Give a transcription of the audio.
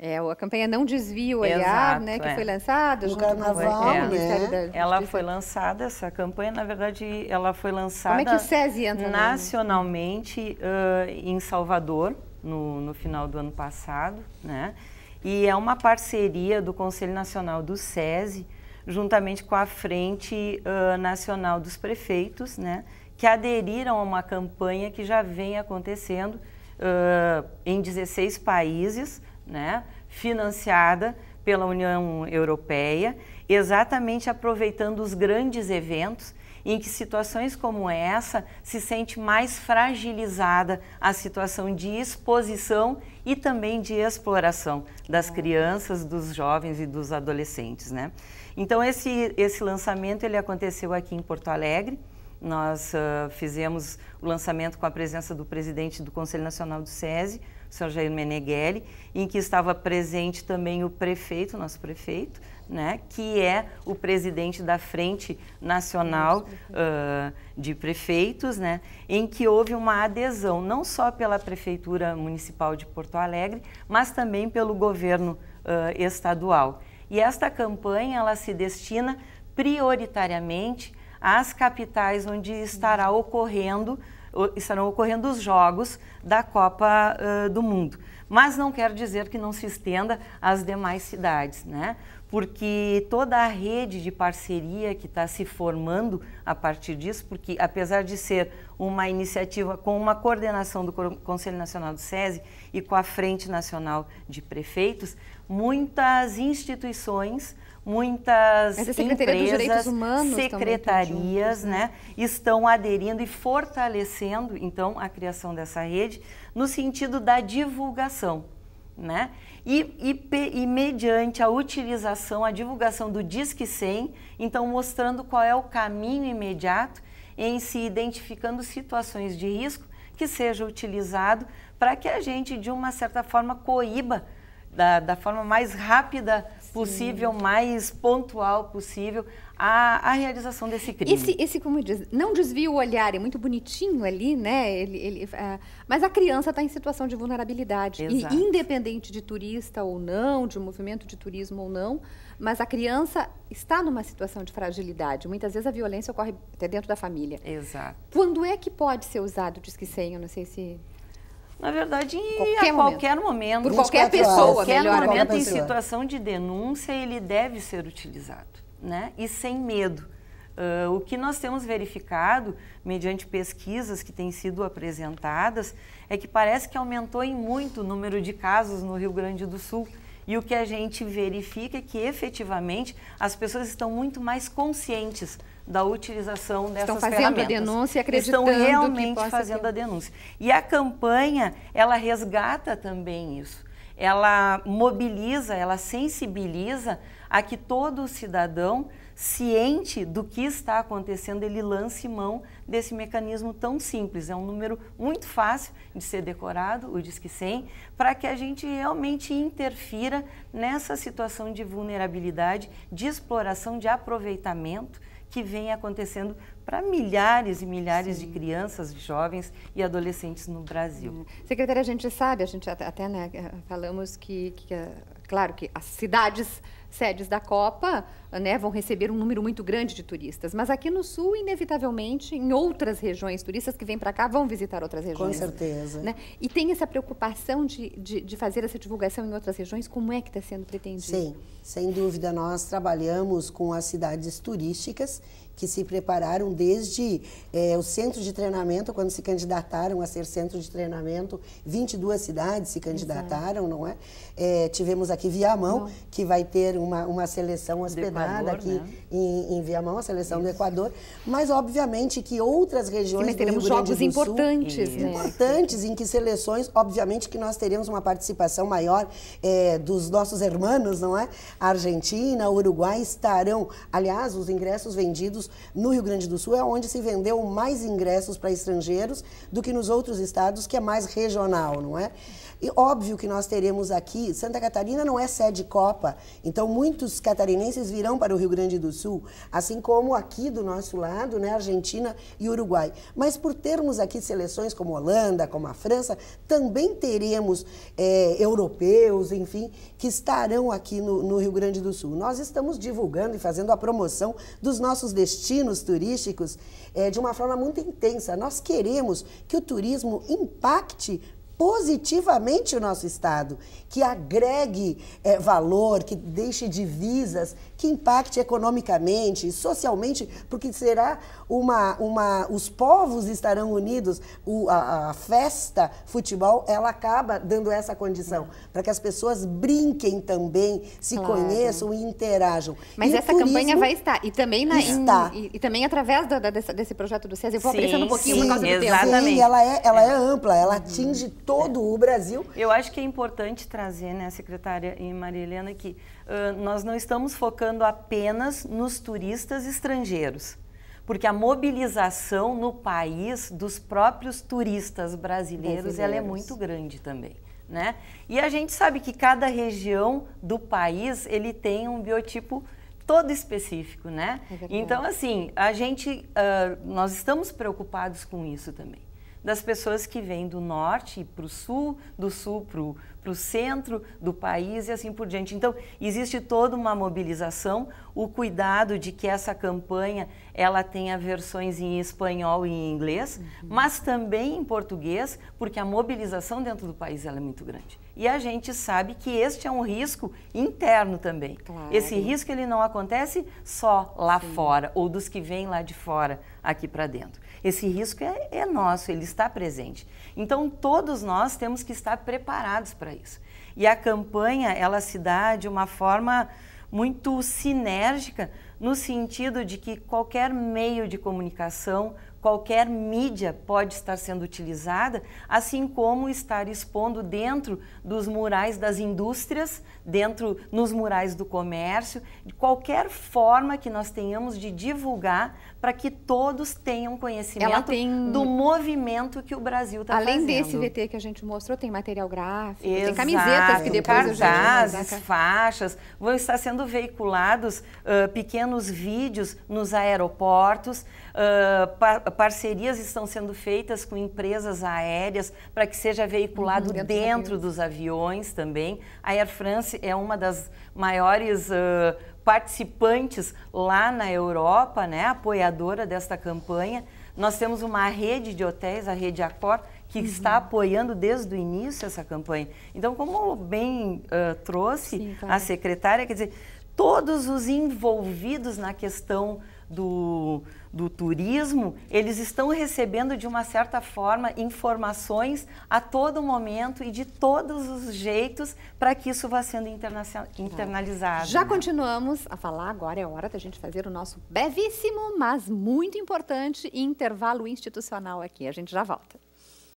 É, a campanha Não Desvia o Olhar, Exato, né, que é. foi lançada. junto carnaval, é. né? Ela foi lançada, essa campanha, na verdade, ela foi lançada... Como é que o SESI entra? Nacionalmente, uh, em Salvador, no, no final do ano passado, né? E é uma parceria do Conselho Nacional do SESI, juntamente com a Frente uh, Nacional dos Prefeitos, né? Que aderiram a uma campanha que já vem acontecendo uh, em 16 países, né, financiada pela União Europeia, exatamente aproveitando os grandes eventos em que situações como essa se sente mais fragilizada a situação de exposição e também de exploração das é. crianças, dos jovens e dos adolescentes, né? Então esse esse lançamento ele aconteceu aqui em Porto Alegre. Nós uh, fizemos o lançamento com a presença do presidente do Conselho Nacional do SESI, senhor Jair Meneghelli, em que estava presente também o prefeito, nosso prefeito, né, que é o presidente da Frente Nacional uh, de Prefeitos, né, em que houve uma adesão não só pela Prefeitura Municipal de Porto Alegre, mas também pelo governo uh, estadual. E esta campanha ela se destina prioritariamente às capitais onde estará ocorrendo estarão ocorrendo os jogos da Copa uh, do Mundo. Mas não quer dizer que não se estenda às demais cidades, né? porque toda a rede de parceria que está se formando a partir disso, porque apesar de ser uma iniciativa com uma coordenação do Conselho Nacional do SESI e com a Frente Nacional de Prefeitos, muitas instituições, muitas é empresas, secretarias, né, estão aderindo e fortalecendo então a criação dessa rede no sentido da divulgação né? E, e, e, mediante a utilização, a divulgação do Disque 100, então mostrando qual é o caminho imediato em se identificando situações de risco que seja utilizado para que a gente, de uma certa forma, coíba da, da forma mais rápida possível, mais pontual possível, a, a realização desse crime. Esse, esse, como diz, não desvia o olhar, é muito bonitinho ali, né? Ele, ele, é, mas a criança está em situação de vulnerabilidade. Exato. E independente de turista ou não, de movimento de turismo ou não, mas a criança está numa situação de fragilidade. Muitas vezes a violência ocorre até dentro da família. Exato. Quando é que pode ser usado o disque senha? Não sei se na verdade, qualquer a qualquer momento. Assim, momento qualquer pessoa, qualquer melhor, momento em situação de denúncia, ele deve ser utilizado, né? E sem medo. Uh, o que nós temos verificado, mediante pesquisas que têm sido apresentadas, é que parece que aumentou em muito o número de casos no Rio Grande do Sul. E o que a gente verifica é que efetivamente as pessoas estão muito mais conscientes da utilização dessas estão fazendo ferramentas. a denúncia, acreditando estão realmente fazendo ter... a denúncia. E a campanha ela resgata também isso. Ela mobiliza, ela sensibiliza a que todo cidadão, ciente do que está acontecendo, ele lance mão desse mecanismo tão simples. É um número muito fácil de ser decorado, o Disque 100, para que a gente realmente interfira nessa situação de vulnerabilidade, de exploração, de aproveitamento que vem acontecendo para milhares e milhares Sim. de crianças, jovens e adolescentes no Brasil. Hum. Secretária, a gente sabe, a gente até né, falamos que, que, claro, que as cidades sedes da Copa né, vão receber um número muito grande de turistas. Mas aqui no Sul, inevitavelmente, em outras regiões, turistas que vêm para cá vão visitar outras regiões. Com certeza. Né? E tem essa preocupação de, de, de, fazer essa divulgação em outras regiões? Como é que está sendo pretendido? Sim, sem dúvida. Nós trabalhamos com as cidades turísticas que se prepararam desde é, o centro de treinamento, quando se candidataram a ser centro de treinamento, 22 cidades se candidataram, Exato. não é? é? Tivemos aqui Viamão, que vai ter uma, uma seleção hospedada Equador, aqui né? em, em Viamão, a seleção Isso. do Equador. Mas, obviamente, que outras regiões Sim, do teremos Rio jogos do Sul, importantes, né? Importantes, em que seleções, obviamente, que nós teremos uma participação maior é, dos nossos hermanos, não é? A Argentina, Uruguai estarão. Aliás, os ingressos vendidos no Rio Grande do Sul é onde se vendeu mais ingressos para estrangeiros do que nos outros estados, que é mais regional, não é? E óbvio que nós teremos aqui, Santa Catarina não é sede Copa, então muitos catarinenses virão para o Rio Grande do Sul, assim como aqui do nosso lado, né, Argentina e Uruguai. Mas por termos aqui seleções como a Holanda, como a França, também teremos é, europeus, enfim, que estarão aqui no, no Rio Grande do Sul. Nós estamos divulgando e fazendo a promoção dos nossos destinos turísticos é, de uma forma muito intensa. Nós queremos que o turismo impacte positivamente o nosso Estado, que agregue é, valor, que deixe divisas, que impacte economicamente, socialmente, porque será uma. uma os povos estarão unidos, o, a, a, festa futebol, ela acaba dando essa condição, é. para que as pessoas brinquem também, se claro. conheçam e interajam. Mas e essa campanha vai estar. E também, na, está. Em, e, e, também através do, da, desse, desse, projeto do SESI, eu vou sim, um pouquinho sim, por causa do exatamente. tempo. Sim, ela é, ela é ampla, ela uhum. atinge todo o Brasil. Eu acho que é importante trazer, né, secretária e Maria Helena, que uh, nós não estamos focando apenas nos turistas estrangeiros porque a mobilização no país dos próprios turistas brasileiros, brasileiros, ela é muito grande também. Né? E a gente sabe que cada região do país ele tem um biotipo todo específico, né? É então assim a gente uh, nós estamos preocupados com isso também das pessoas que vêm do norte para o sul, do sul para o centro do país e assim por diante. Então, existe toda uma mobilização, o cuidado de que essa campanha ela tenha versões em espanhol e em inglês, uhum. mas também em português, porque a mobilização dentro do país ela é muito grande. E a gente sabe que este é um risco interno também. Claro. Esse risco ele não acontece só lá Sim. fora ou dos que vêm lá de fora aqui para dentro. Esse risco é, é nosso, ele está presente. Então, todos nós temos que estar preparados para isso. E a campanha, ela se dá de uma forma muito sinérgica, no sentido de que qualquer meio de comunicação qualquer mídia pode estar sendo utilizada, assim como estar expondo dentro dos murais das indústrias, dentro nos murais do comércio, de qualquer forma que nós tenhamos de divulgar para que todos tenham conhecimento tem... do movimento que o Brasil está fazendo. Além desse VT que a gente mostrou, tem material gráfico, Exato, tem camisetas que depois cartazes, eu já faixas, vão estar sendo veiculados uh, pequenos vídeos nos aeroportos, uh, parcerias estão sendo feitas com empresas aéreas para que seja veiculado uhum, dentro, dos, aviões. dos aviões também. A Air France é uma das maiores uh, participantes lá na Europa, né, apoiadora desta campanha. Nós temos uma rede de hotéis, a rede Accor, que uhum. está apoiando desde o início essa campanha. Então, como bem uh, trouxe Sim, claro. a secretária, quer dizer, todos os envolvidos na questão do, do turismo, eles estão recebendo de uma certa forma informações a todo momento e de todos os jeitos para que isso vá sendo internalizado. Já né? continuamos a falar, agora é hora da gente fazer o nosso brevíssimo, mas muito importante intervalo institucional aqui. A gente já volta.